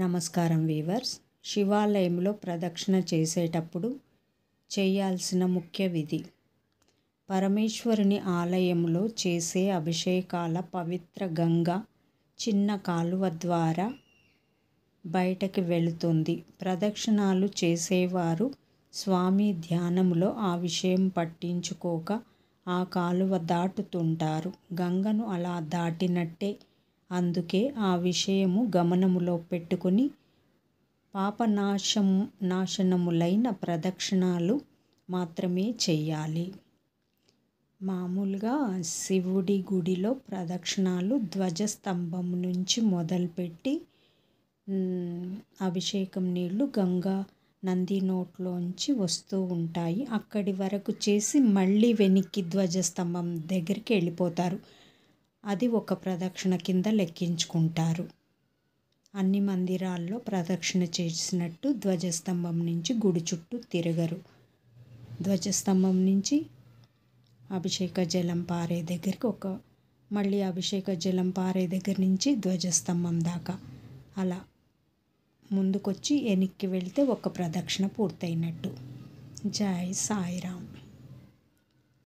నమస్కారం వీవర్స్ శివాలయంలో ప్రదక్షిణ చేసేటప్పుడు చేయాల్సిన ముఖ్య విధి పరమేశ్వరుని ఆలయంలో చేసే అభిషేకాల పవిత్ర గంగ చిన్న కాలువ ద్వారా బయటకి వెళుతుంది ప్రదక్షిణాలు చేసేవారు స్వామి ధ్యానంలో ఆ విషయం పట్టించుకోక ఆ కాలువ దాటుతుంటారు గంగను అలా దాటినట్టే అందుకే ఆ విషయము గమనములో పెట్టుకుని పాపనాశం నాశనములైన ప్రదక్షిణాలు మాత్రమే చేయాలి మామూలుగా శివుడి గుడిలో ప్రదక్షిణాలు ధ్వజస్తంభం నుంచి మొదలుపెట్టి అభిషేకం నీళ్లు గంగా నంది నోట్లోంచి వస్తూ ఉంటాయి అక్కడి వరకు చేసి మళ్ళీ వెనక్కి ధ్వజస్తంభం దగ్గరికి వెళ్ళిపోతారు అది ఒక ప్రదక్షిణ కింద లెక్కించుకుంటారు అన్ని మందిరాల్లో ప్రదక్షిణ చేసినట్టు ధ్వజస్తంభం నుంచి గుడి చుట్టూ తిరగరు ధ్వజస్తంభం నుంచి అభిషేక జలం పారే దగ్గరికి ఒక మళ్ళీ అభిషేక జలం పారే దగ్గర నుంచి ధ్వజస్తంభం దాకా అలా ముందుకొచ్చి వెనక్కి వెళ్తే ఒక ప్రదక్షిణ పూర్తయినట్టు జై సాయిరామ్